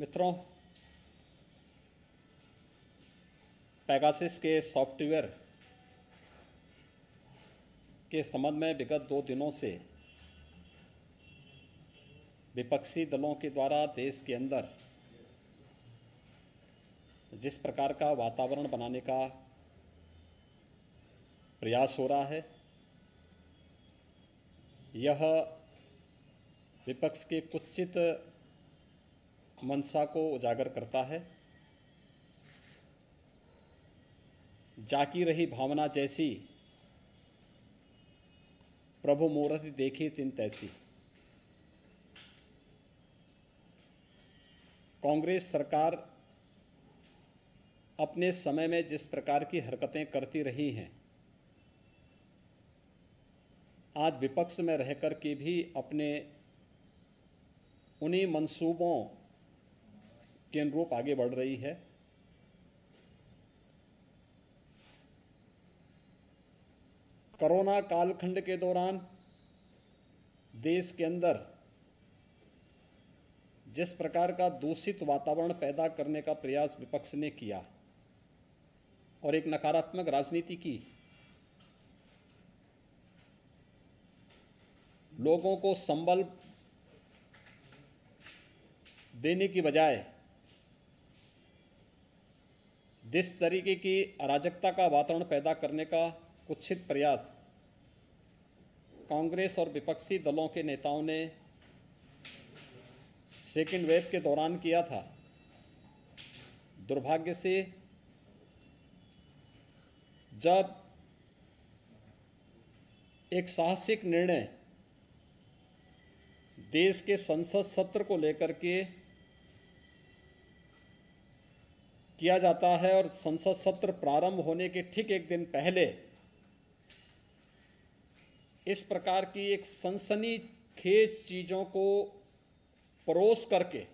मित्रों पैगासिस के सॉफ्टवेयर के संबंध में विगत दो दिनों से विपक्षी दलों के द्वारा देश के अंदर जिस प्रकार का वातावरण बनाने का प्रयास हो रहा है यह विपक्ष के कुत्सित मनसा को उजागर करता है जाकी रही भावना जैसी प्रभु मूर्त देखी तिन तैसी कांग्रेस सरकार अपने समय में जिस प्रकार की हरकतें करती रही हैं आज विपक्ष में रहकर के भी अपने उन्हीं मंसूबों के अनुरूप आगे बढ़ रही है कोरोना कालखंड के दौरान देश के अंदर जिस प्रकार का दूषित वातावरण पैदा करने का प्रयास विपक्ष ने किया और एक नकारात्मक राजनीति की लोगों को संबल देने की बजाय जिस तरीके की अराजकता का वातावरण पैदा करने का कुछित प्रयास कांग्रेस और विपक्षी दलों के नेताओं ने सेकेंड वेव के दौरान किया था दुर्भाग्य से जब एक साहसिक निर्णय देश के संसद सत्र को लेकर के किया जाता है और संसद सत्र प्रारंभ होने के ठीक एक दिन पहले इस प्रकार की एक सनसनी खेज चीजों को परोस करके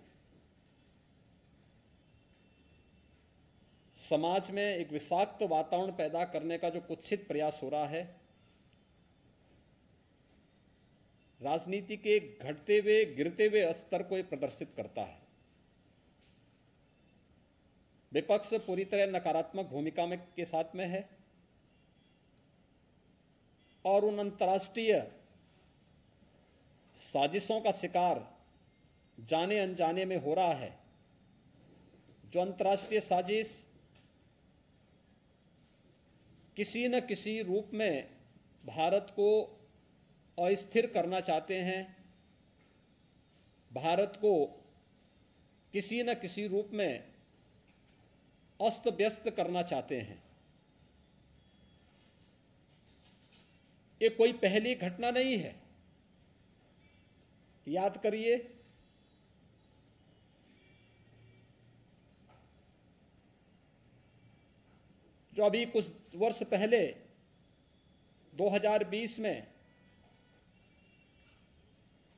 समाज में एक विषाक्त वातावरण पैदा करने का जो कुत्सित प्रयास हो रहा है राजनीति के घटते हुए गिरते हुए स्तर को यह प्रदर्शित करता है विपक्ष पूरी तरह नकारात्मक भूमिका में के साथ में है और उन अंतर्राष्ट्रीय साजिशों का शिकार जाने अनजाने में हो रहा है जो अंतर्राष्ट्रीय साजिश किसी न किसी रूप में भारत को अस्थिर करना चाहते हैं भारत को किसी न किसी रूप में अस्त व्यस्त करना चाहते हैं ये कोई पहली घटना नहीं है याद करिए जो अभी कुछ वर्ष पहले 2020 में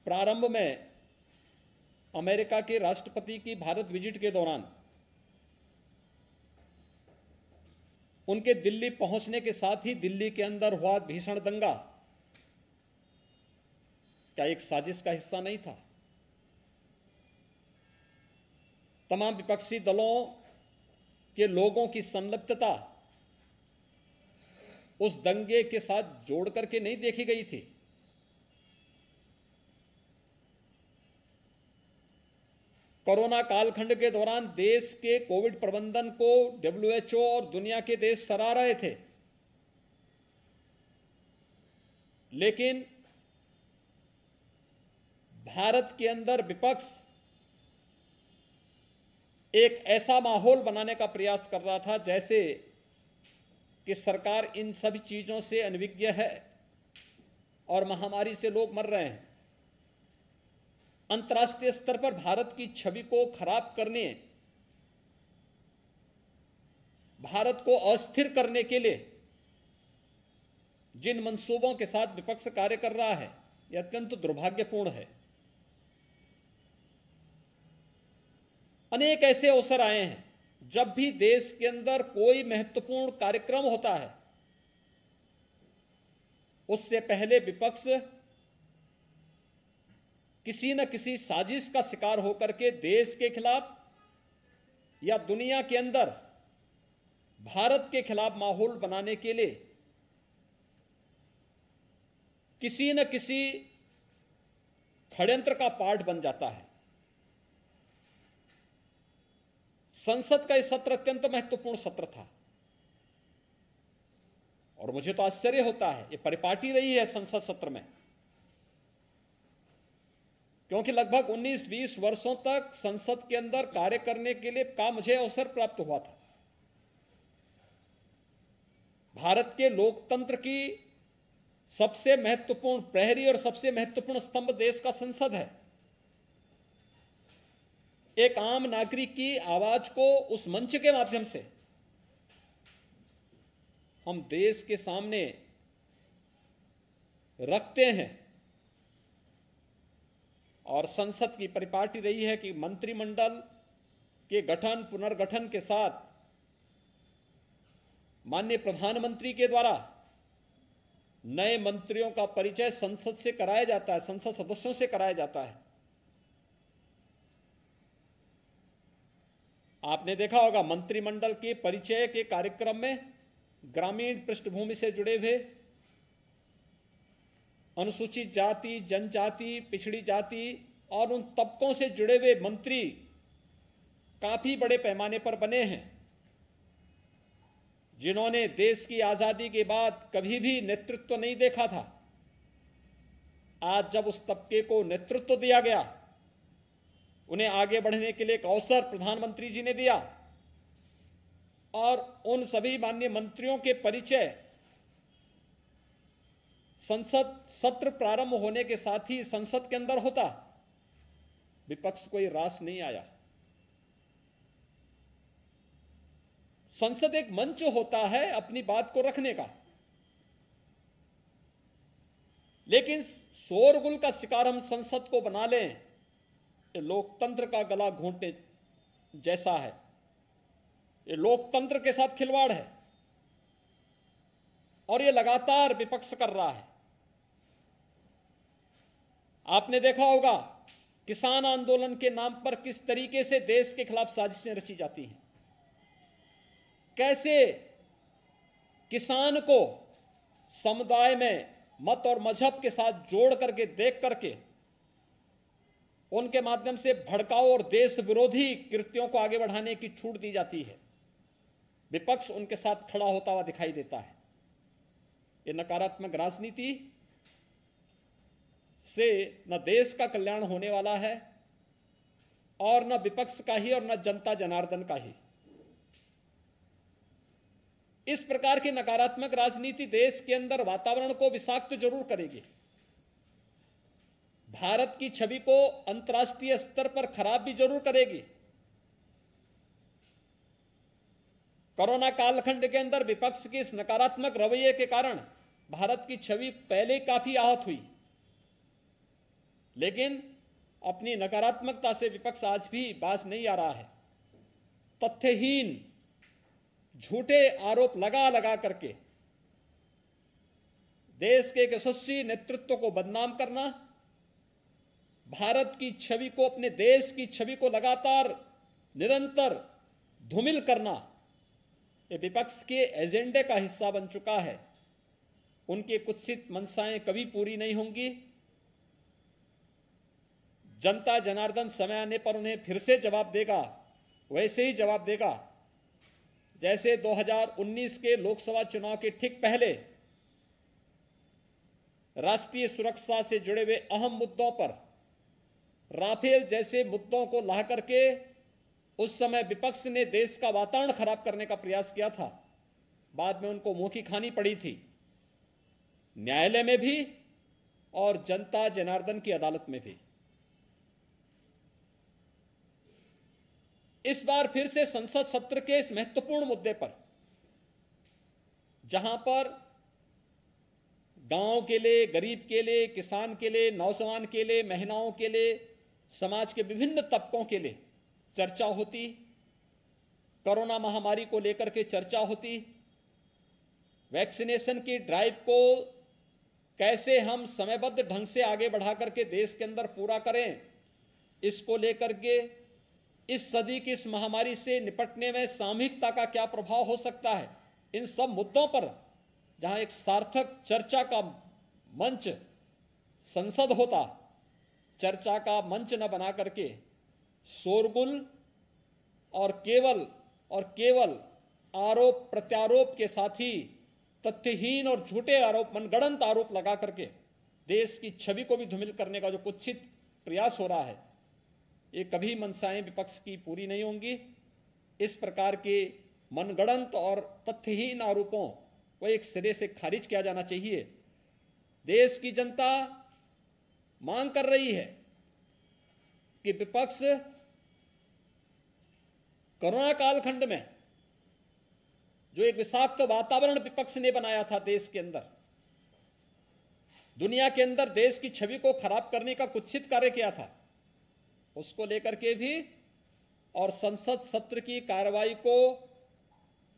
प्रारंभ में अमेरिका के राष्ट्रपति की भारत विजिट के दौरान उनके दिल्ली पहुंचने के साथ ही दिल्ली के अंदर हुआ भीषण दंगा क्या एक साजिश का हिस्सा नहीं था तमाम विपक्षी दलों के लोगों की संलिप्तता उस दंगे के साथ जोड़ करके नहीं देखी गई थी कोरोना कालखंड के दौरान देश के कोविड प्रबंधन को डब्ल्यूएचओ और दुनिया के देश सराह रहे थे लेकिन भारत के अंदर विपक्ष एक ऐसा माहौल बनाने का प्रयास कर रहा था जैसे कि सरकार इन सभी चीज़ों से अनभिज्ञ है और महामारी से लोग मर रहे हैं अंतर्राष्ट्रीय स्तर पर भारत की छवि को खराब करने भारत को अस्थिर करने के लिए जिन मंसूबों के साथ विपक्ष कार्य कर रहा है यह अत्यंत दुर्भाग्यपूर्ण है अनेक ऐसे अवसर आए हैं जब भी देश के अंदर कोई महत्वपूर्ण कार्यक्रम होता है उससे पहले विपक्ष किसी न किसी साजिश का शिकार होकर के देश के खिलाफ या दुनिया के अंदर भारत के खिलाफ माहौल बनाने के लिए किसी न किसी षड्यंत्र का पार्ट बन जाता है संसद का यह सत्र अत्यंत महत्वपूर्ण सत्र था और मुझे तो आश्चर्य होता है ये परिपाटी रही है संसद सत्र में क्योंकि लगभग 19-20 वर्षों तक संसद के अंदर कार्य करने के लिए का मुझे अवसर प्राप्त हुआ था भारत के लोकतंत्र की सबसे महत्वपूर्ण प्रहरी और सबसे महत्वपूर्ण स्तंभ देश का संसद है एक आम नागरिक की आवाज को उस मंच के माध्यम से हम देश के सामने रखते हैं और संसद की परिपाटी रही है कि मंत्रिमंडल के गठन पुनर्गठन के साथ माननीय प्रधानमंत्री के द्वारा नए मंत्रियों का परिचय संसद से कराया जाता है संसद सदस्यों से कराया जाता है आपने देखा होगा मंत्रिमंडल के परिचय के कार्यक्रम में ग्रामीण पृष्ठभूमि से जुड़े हुए अनुसूचित जाति जनजाति पिछड़ी जाति और उन तबकों से जुड़े हुए मंत्री काफ़ी बड़े पैमाने पर बने हैं जिन्होंने देश की आज़ादी के बाद कभी भी नेतृत्व नहीं देखा था आज जब उस तबके को नेतृत्व दिया गया उन्हें आगे बढ़ने के लिए एक अवसर प्रधानमंत्री जी ने दिया और उन सभी माननीय मंत्रियों के परिचय संसद सत्र प्रारंभ होने के साथ ही संसद के अंदर होता विपक्ष कोई रास नहीं आया संसद एक मंच होता है अपनी बात को रखने का लेकिन शोरगुल का शिकार हम संसद को बना लें ये लोकतंत्र का गला घोंटने जैसा है ये लोकतंत्र के साथ खिलवाड़ है और ये लगातार विपक्ष कर रहा है आपने देखा होगा किसान आंदोलन के नाम पर किस तरीके से देश के खिलाफ साजिशें रची जाती हैं कैसे किसान को समुदाय में मत और मजहब के साथ जोड़ करके देख करके उनके माध्यम से भड़काओ और देश विरोधी कृत्यों को आगे बढ़ाने की छूट दी जाती है विपक्ष उनके साथ खड़ा होता हुआ दिखाई देता है ये नकारात्मक राजनीति से न देश का कल्याण होने वाला है और न विपक्ष का ही और न जनता जनार्दन का ही इस प्रकार की नकारात्मक राजनीति देश के अंदर वातावरण को विषाक्त जरूर करेगी भारत की छवि को अंतर्राष्ट्रीय स्तर पर खराब भी जरूर करेगी कोरोना कालखंड के अंदर विपक्ष के इस नकारात्मक रवैये के कारण भारत की छवि पहले काफी आहत हुई लेकिन अपनी नकारात्मकता से विपक्ष आज भी बाज नहीं आ रहा है तथ्यहीन झूठे आरोप लगा लगा करके देश के एक यशस्वी नेतृत्व को बदनाम करना भारत की छवि को अपने देश की छवि को लगातार निरंतर धूमिल करना ये विपक्ष के एजेंडे का हिस्सा बन चुका है उनकी कुत्सित मनसाएं कभी पूरी नहीं होंगी जनता जनार्दन समय आने पर उन्हें फिर से जवाब देगा वैसे ही जवाब देगा जैसे 2019 के लोकसभा चुनाव के ठीक पहले राष्ट्रीय सुरक्षा से जुड़े हुए अहम मुद्दों पर राफेल जैसे मुद्दों को ला करके उस समय विपक्ष ने देश का वातावरण खराब करने का प्रयास किया था बाद में उनको मुंह की खानी पड़ी थी न्यायालय में भी और जनता जनार्दन की अदालत में भी इस बार फिर से संसद सत्र के इस महत्वपूर्ण मुद्दे पर जहां पर गांव के लिए गरीब के लिए किसान के लिए नौजवान के लिए महिलाओं के लिए समाज के विभिन्न तबकों के लिए चर्चा होती कोरोना महामारी को लेकर के चर्चा होती वैक्सीनेशन की ड्राइव को कैसे हम समयबद्ध ढंग से आगे बढ़ा करके देश के अंदर पूरा करें इसको लेकर के इस सदी की इस महामारी से निपटने में सामूहिकता का क्या प्रभाव हो सकता है इन सब मुद्दों पर जहां एक सार्थक चर्चा का मंच संसद होता चर्चा का मंच न बना करके शोरगुल और केवल और केवल आरोप प्रत्यारोप के साथ ही तथ्यहीन और झूठे आरोप मनगणंत आरोप लगा करके देश की छवि को भी धूमिल करने का जो कुत्सित प्रयास हो रहा है ये कभी मनसाएं विपक्ष की पूरी नहीं होंगी इस प्रकार के मनगणंत और तथ्यहीन आरोपों को एक सिरे से खारिज किया जाना चाहिए देश की जनता मांग कर रही है कि विपक्ष कोरोना कालखंड में जो एक विषाक्त तो वातावरण विपक्ष ने बनाया था देश के अंदर दुनिया के अंदर देश की छवि को खराब करने का कुत्सित कार्य किया था उसको लेकर के भी और संसद सत्र की कार्रवाई को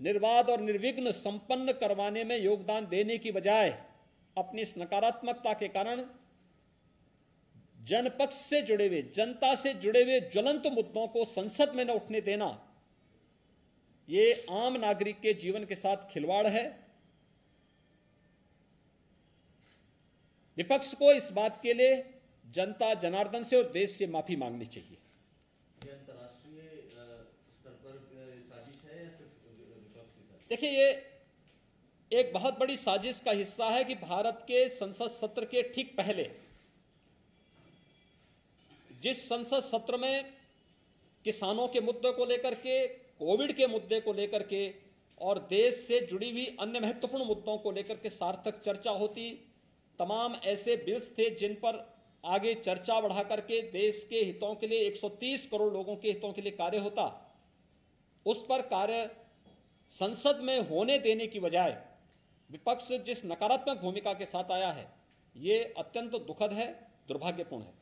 निर्वाध और निर्विघ्न संपन्न करवाने में योगदान देने की बजाय अपनी इस नकारात्मकता के कारण जनपक्ष से जुड़े हुए जनता से जुड़े हुए ज्वलंत मुद्दों को संसद में न उठने देना यह आम नागरिक के जीवन के साथ खिलवाड़ है विपक्ष को इस बात के लिए जनता जनार्दन से और देश से माफी मांगनी चाहिए देखिए ये एक बहुत बड़ी साजिश का हिस्सा है कि भारत के संसद सत्र के ठीक पहले जिस संसद सत्र में किसानों के मुद्दे को लेकर के कोविड के मुद्दे को लेकर के और देश से जुड़ी हुई अन्य महत्वपूर्ण मुद्दों को लेकर के सार्थक चर्चा होती तमाम ऐसे बिल्स थे जिन पर आगे चर्चा बढ़ा करके देश के हितों के लिए 130 करोड़ लोगों के हितों के लिए कार्य होता उस पर कार्य संसद में होने देने की बजाय विपक्ष जिस नकारात्मक भूमिका के साथ आया है ये अत्यंत दुखद है दुर्भाग्यपूर्ण है